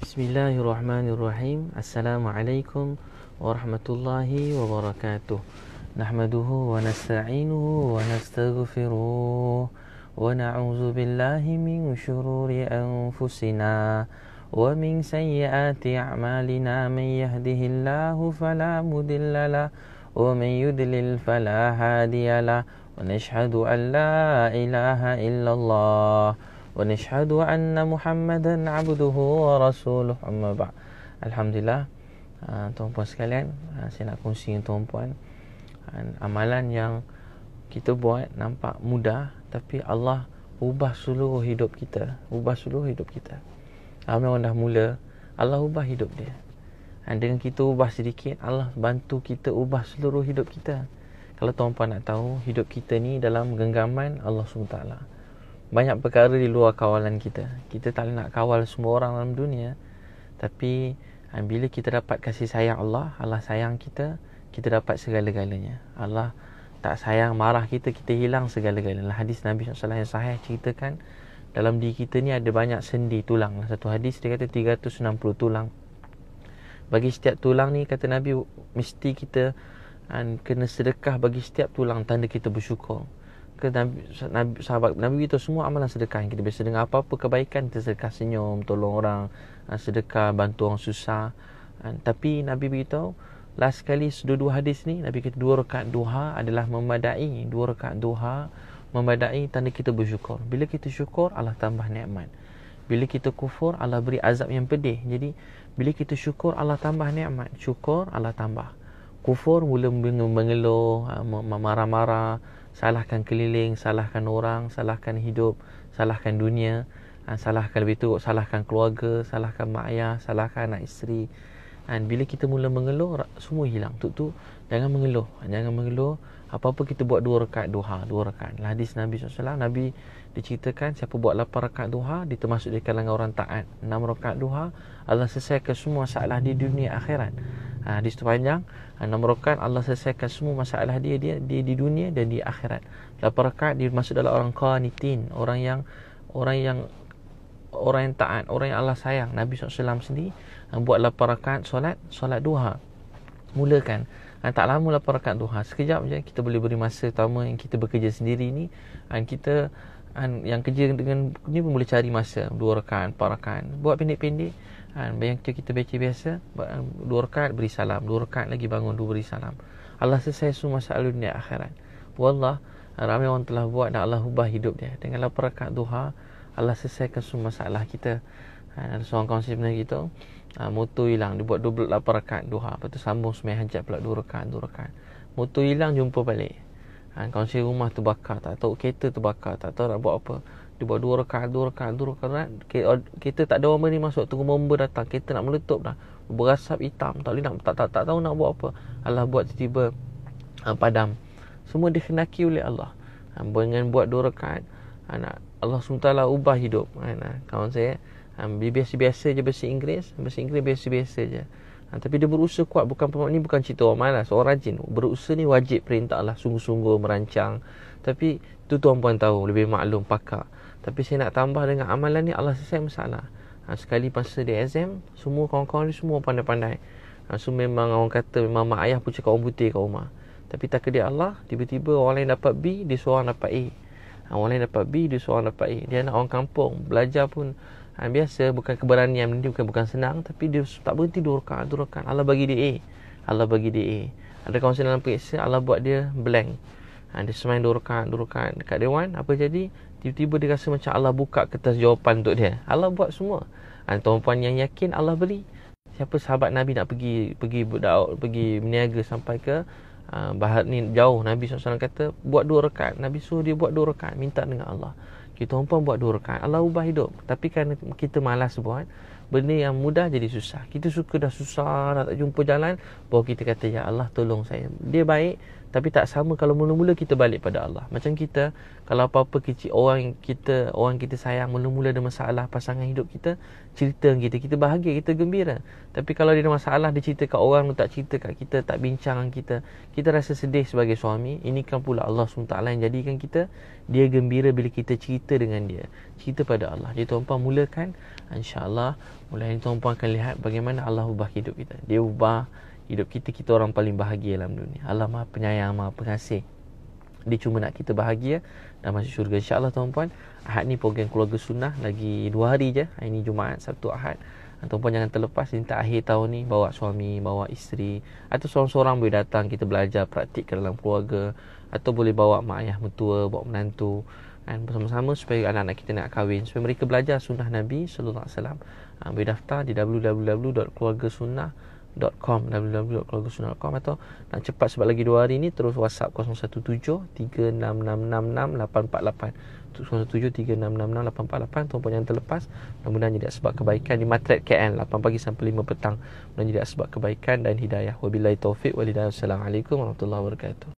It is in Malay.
بسم الله الرحمن الرحيم السلام عليكم ورحمة الله وبركاته نحمده ونستعينه ونستغفره ونعوذ بالله من شرور أنفسنا ومن سيئات أعمالنا من يهده الله فلا مضل له ومن يضلل فلا هادي له ونشهد أن لا إله إلا الله ونشهد أن محمدا عبده ورسوله أما بعد الحمد لله tuan puan sekalian ah, saya nak kongsi dengan tuan puan ah, amalan yang kita buat nampak mudah tapi Allah ubah seluruh hidup kita ubah seluruh hidup kita ramai ah, orang dah mula Allah ubah hidup dia dan dengan kita ubah sedikit Allah bantu kita ubah seluruh hidup kita kalau tuan puan nak tahu hidup kita ni dalam genggaman Allah SWT banyak perkara di luar kawalan kita. Kita tak nak kawal semua orang dalam dunia. Tapi eh, bila kita dapat kasih sayang Allah, Allah sayang kita, kita dapat segala-galanya. Allah tak sayang marah kita, kita hilang segala-galanya. Hadis Nabi SAW yang sahih ceritakan dalam diri kita ni ada banyak sendi tulang. Satu hadis dia kata 360 tulang. Bagi setiap tulang ni kata Nabi mesti kita eh, kena sedekah bagi setiap tulang tanda kita bersyukur ke Nabi, Nabi sahabat Nabi itu semua amalan sedekah yang kita biasa dengar apa-apa kebaikan kita sedekah senyum tolong orang ah, sedekah bantu orang susah ah, tapi Nabi beritahu last sekali sudah dua hadis ni Nabi kata dua rakaat duha adalah memadai dua rakaat duha memadai tanda kita bersyukur bila kita syukur Allah tambah nikmat bila kita kufur Allah beri azab yang pedih jadi bila kita syukur Allah tambah nikmat syukur Allah tambah kufur mula mengeluh ha, marah-marah salahkan keliling salahkan orang salahkan hidup salahkan dunia ha, salahkan lebih teruk salahkan keluarga salahkan mak ayah salahkan anak isteri dan ha, bila kita mula mengeluh semua hilang tu tu jangan mengeluh jangan mengeluh apa-apa kita buat dua rakaat duha dua rakaat lah, hadis Nabi SAW Nabi diceritakan siapa buat lapan rakaat duha dia termasuk di kalangan orang taat enam rakaat duha Allah selesaikan semua masalah di dunia akhirat ha, di tu panjang enam ha, rakaat Allah selesaikan semua masalah dia dia di, di dunia dan di akhirat lapan rakaat dia masuk dalam orang qanitin orang yang orang yang orang yang taat orang yang Allah sayang Nabi SAW sendiri ha, buat lapan rakaat solat solat duha mulakan ha, tak lama lapan rakaat duha sekejap je kita boleh beri masa utama yang kita bekerja sendiri ni ha, kita ha, yang kerja dengan ni pun boleh cari masa dua rakaat empat rakaat buat pendek-pendek Ha, kita baca biasa eh, Dua rakaat beri salam Dua rakaat lagi bangun Dua beri salam Allah selesai semua masalah dunia akhirat Wallah Ramai orang telah buat Dan Allah ubah hidup dia Dengan lapar rakaat duha Allah selesaikan semua masalah kita ha, Ada seorang kongsi benda gitu ha, Mutu hilang Dia buat dua lapar rakaat duha Lepas tu sambung semai hajat pula Dua rakaat Dua rakaat Mutu hilang jumpa balik ha, Kongsi rumah terbakar Tak tahu kereta terbakar Tak tahu nak buat apa dia buat dua rakaat, dua rakaat, dua rakaat. Kita tak ada bomba ni masuk. Tunggu bomba datang. Kita nak meletup dah. Berasap hitam. Tak boleh nak, tak, tak, tak tahu nak buat apa. Allah buat tiba-tiba ha, padam. Semua dikenaki oleh Allah. Ha, dengan buat dua rakaat. Ha, Allah SWT lah ubah hidup. Ha, kawan saya. Ha, biasa-biasa je bersih Inggeris. Bersih Inggeris biasa-biasa je ha, Tapi dia berusaha kuat bukan Ini bukan cerita orang malas Orang rajin Berusaha ni wajib perintah lah Sungguh-sungguh merancang Tapi tu tuan-puan tahu Lebih maklum pakar Tapi saya nak tambah dengan amalan ni Allah selesai masalah ha, Sekali masa dia exam Semua kawan-kawan ni semua pandai-pandai ha, So memang orang kata Memang mak ayah pun cakap orang butir kat rumah Tapi tak kedia Allah Tiba-tiba orang lain dapat B Dia seorang dapat A ha, Orang lain dapat B Dia seorang dapat A Dia anak orang kampung Belajar pun ha, biasa bukan keberanian ni bukan bukan senang tapi dia tak berhenti dua rakaat dua rakaat Allah bagi dia A Allah bagi dia A ada kaunselor dalam periksa Allah buat dia blank ha, dia semain dua rakaat dua rakaat dekat dewan apa jadi tiba-tiba dia rasa macam Allah buka kertas jawapan untuk dia Allah buat semua ha, tuan-puan yang yakin Allah beri siapa sahabat Nabi nak pergi pergi berdaul pergi berniaga sampai ke uh, ha, bahar jauh Nabi SAW kata buat dua rekat Nabi suruh dia buat dua rekat minta dengan Allah kita umpam buat dua rakaat Allah ubah hidup Tapi kerana kita malas buat Benda yang mudah jadi susah Kita suka dah susah Dah tak jumpa jalan Bahawa kita kata Ya Allah tolong saya Dia baik tapi tak sama kalau mula-mula kita balik pada Allah macam kita kalau apa-apa kecil orang kita orang kita sayang mula-mula ada masalah pasangan hidup kita cerita dengan kita kita bahagia kita gembira tapi kalau dia ada masalah dia cerita kat orang tak cerita kat kita tak bincang dengan kita kita rasa sedih sebagai suami ini kan pula Allah SWT yang jadikan kita dia gembira bila kita cerita dengan dia cerita pada Allah jadi tuan-tuan mulakan Allah mulai ini tuan-tuan akan lihat bagaimana Allah ubah hidup kita dia ubah hidup kita kita orang paling bahagia dalam dunia Allah Maha penyayang Maha pengasih dia cuma nak kita bahagia dan masuk syurga insyaallah tuan-tuan Ahad ni program keluarga sunnah lagi dua hari je hari ni Jumaat Sabtu Ahad Tuan-tuan jangan terlepas Ini tak akhir tahun ni Bawa suami Bawa isteri Atau seorang-seorang boleh datang Kita belajar praktik ke dalam keluarga Atau boleh bawa mak ayah mentua Bawa menantu kan, Bersama-sama Supaya anak-anak kita nak kahwin Supaya mereka belajar sunnah Nabi Sallallahu Alaihi Wasallam Ambil ah, daftar di www.keluargasunnah.com www.keluargasunnah.com www.keluargasunnah.com atau nak cepat sebab lagi 2 hari ni terus whatsapp 017 3666 848 017 3666 tuan-tuan yang terlepas mudah-mudahan jadi sebab kebaikan di matrat KL 8 pagi sampai 5 petang mudah-mudahan jadi sebab kebaikan dan hidayah wabillahi taufiq walidah assalamualaikum warahmatullahi wabarakatuh